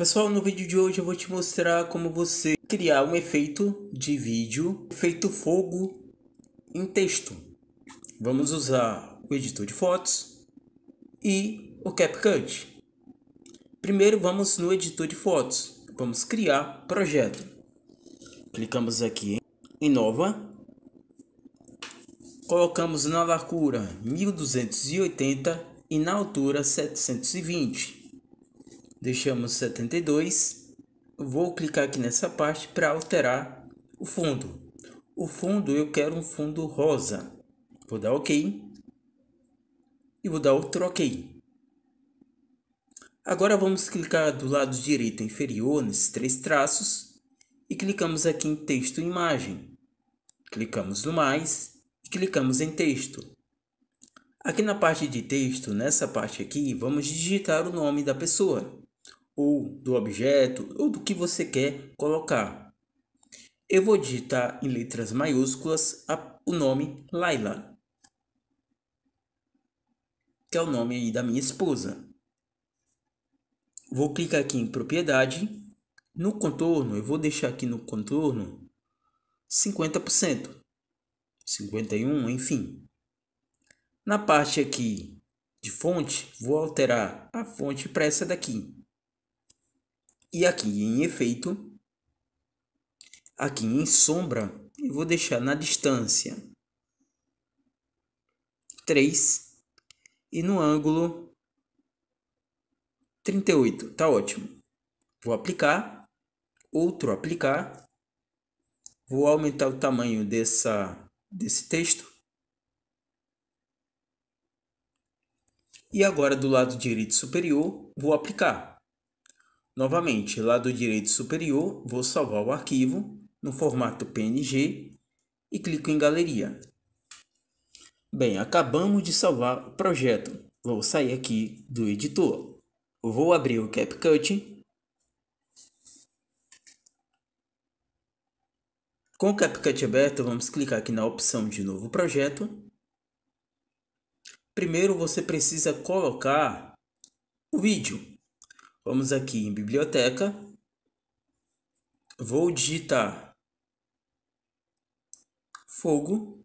Pessoal, no vídeo de hoje eu vou te mostrar como você criar um efeito de vídeo, efeito fogo em texto. Vamos usar o editor de fotos e o CapCut. Primeiro vamos no editor de fotos, vamos criar projeto. Clicamos aqui em Nova, colocamos na largura 1280 e na altura 720 Deixamos 72. Vou clicar aqui nessa parte para alterar o fundo. O fundo, eu quero um fundo rosa. Vou dar OK. E vou dar outro OK. Agora vamos clicar do lado direito inferior, nesses três traços, e clicamos aqui em texto e imagem. Clicamos no mais e clicamos em texto. Aqui na parte de texto, nessa parte aqui, vamos digitar o nome da pessoa ou do objeto ou do que você quer colocar. Eu vou digitar em letras maiúsculas a, o nome Laila, que é o nome aí da minha esposa. Vou clicar aqui em propriedade. No contorno, eu vou deixar aqui no contorno 50%, 51%, enfim. Na parte aqui de fonte, vou alterar a fonte para essa daqui. E aqui em efeito, aqui em sombra, eu vou deixar na distância 3 e no ângulo 38. Tá ótimo. Vou aplicar, outro aplicar. Vou aumentar o tamanho dessa, desse texto. E agora do lado direito superior, vou aplicar. Novamente, lado direito superior, vou salvar o arquivo no formato PNG e clico em Galeria. Bem, acabamos de salvar o projeto. Vou sair aqui do editor. Vou abrir o CapCut. Com o CapCut aberto, vamos clicar aqui na opção de novo projeto. Primeiro você precisa colocar o vídeo. Vamos aqui em biblioteca. Vou digitar fogo,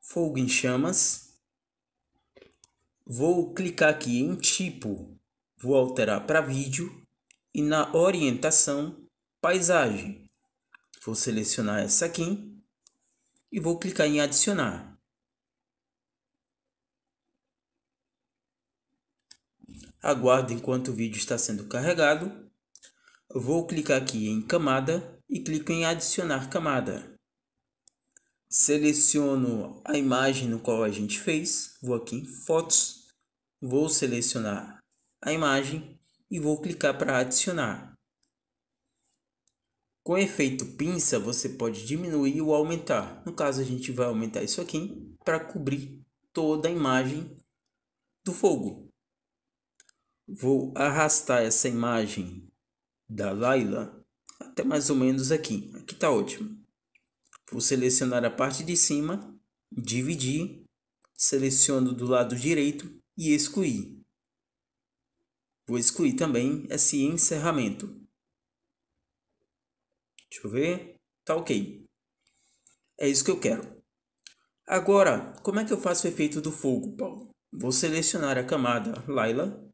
fogo em chamas. Vou clicar aqui em tipo, vou alterar para vídeo e na orientação paisagem. Vou selecionar essa aqui e vou clicar em adicionar. aguardo enquanto o vídeo está sendo carregado. Vou clicar aqui em camada e clico em adicionar camada. Seleciono a imagem no qual a gente fez, vou aqui em fotos, vou selecionar a imagem e vou clicar para adicionar. Com efeito pinça, você pode diminuir ou aumentar. No caso, a gente vai aumentar isso aqui para cobrir toda a imagem do fogo. Vou arrastar essa imagem da Laila até mais ou menos aqui. Aqui está ótimo. Vou selecionar a parte de cima, dividir, seleciono do lado direito e excluir. Vou excluir também esse encerramento. Deixa eu ver. Tá ok. É isso que eu quero. Agora, como é que eu faço o efeito do fogo, Paulo? Vou selecionar a camada Laila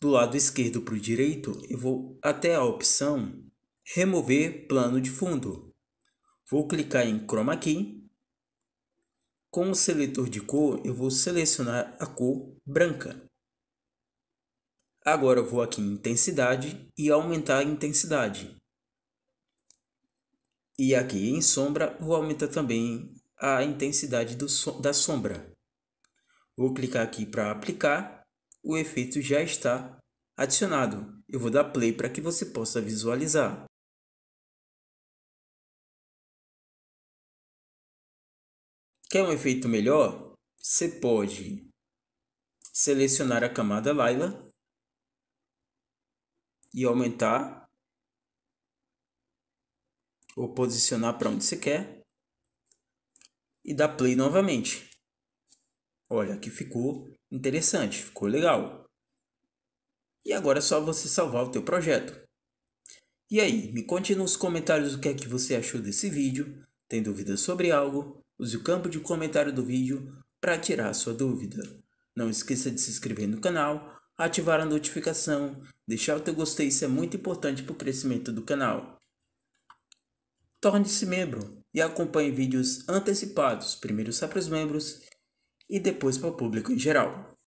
do lado esquerdo para o direito, eu vou até a opção Remover plano de fundo. Vou clicar em Chroma Key. Com o seletor de cor, eu vou selecionar a cor branca. Agora vou aqui em Intensidade e aumentar a intensidade. E aqui em Sombra, vou aumentar também a intensidade do, da sombra. Vou clicar aqui para aplicar o efeito já está adicionado. Eu vou dar play para que você possa visualizar. Quer um efeito melhor? Você pode selecionar a camada Lila e aumentar ou posicionar para onde você quer e dar play novamente. Olha, aqui ficou Interessante, ficou legal. E agora é só você salvar o teu projeto. E aí, me conte nos comentários o que é que você achou desse vídeo. Tem dúvidas sobre algo? Use o campo de comentário do vídeo para tirar sua dúvida. Não esqueça de se inscrever no canal, ativar a notificação, deixar o teu gostei, isso é muito importante para o crescimento do canal. Torne-se membro e acompanhe vídeos antecipados, primeiro só para os membros e depois para o público em geral.